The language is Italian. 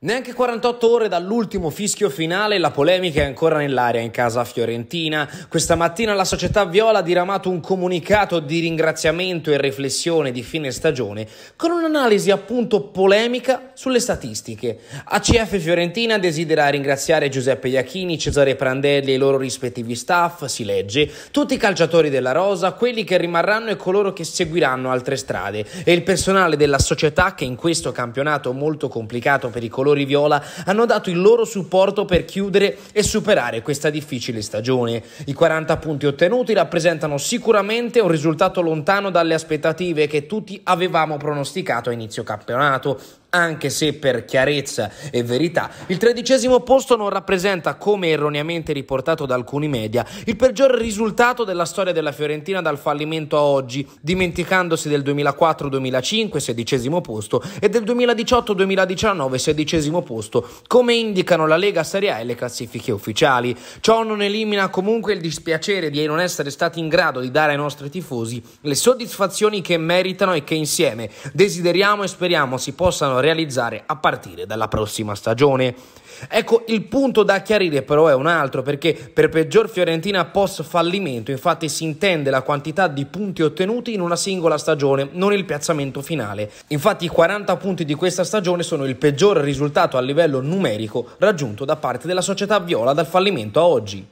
Neanche 48 ore dall'ultimo fischio finale la polemica è ancora nell'aria in casa fiorentina. Questa mattina la società Viola ha diramato un comunicato di ringraziamento e riflessione di fine stagione con un'analisi appunto polemica sulle statistiche. ACF Fiorentina desidera ringraziare Giuseppe Iachini, Cesare Prandelli e i loro rispettivi staff, si legge, tutti i calciatori della Rosa, quelli che rimarranno e coloro che seguiranno altre strade e il personale della società che in questo campionato molto complicato per i colori colori viola hanno dato il loro supporto per chiudere e superare questa difficile stagione. I 40 punti ottenuti rappresentano sicuramente un risultato lontano dalle aspettative che tutti avevamo pronosticato a inizio campionato, anche se per chiarezza e verità il tredicesimo posto non rappresenta, come erroneamente riportato da alcuni media, il peggior risultato della storia della Fiorentina dal fallimento a oggi, dimenticandosi del 2004-2005 sedicesimo posto e del 2018-2019 sedicesimo dodicesimo posto, come indicano la Lega Serie A e le classifiche ufficiali. Ciò non elimina comunque il dispiacere di non essere stati in grado di dare ai nostri tifosi le soddisfazioni che meritano e che insieme desideriamo e speriamo si possano realizzare a partire dalla prossima stagione. Ecco, il punto da chiarire però è un altro, perché per peggior Fiorentina post fallimento, infatti si intende la quantità di punti ottenuti in una singola stagione, non il piazzamento finale. Infatti i 40 punti di questa stagione sono il peggior risultato risultato a livello numerico raggiunto da parte della società viola dal fallimento a oggi.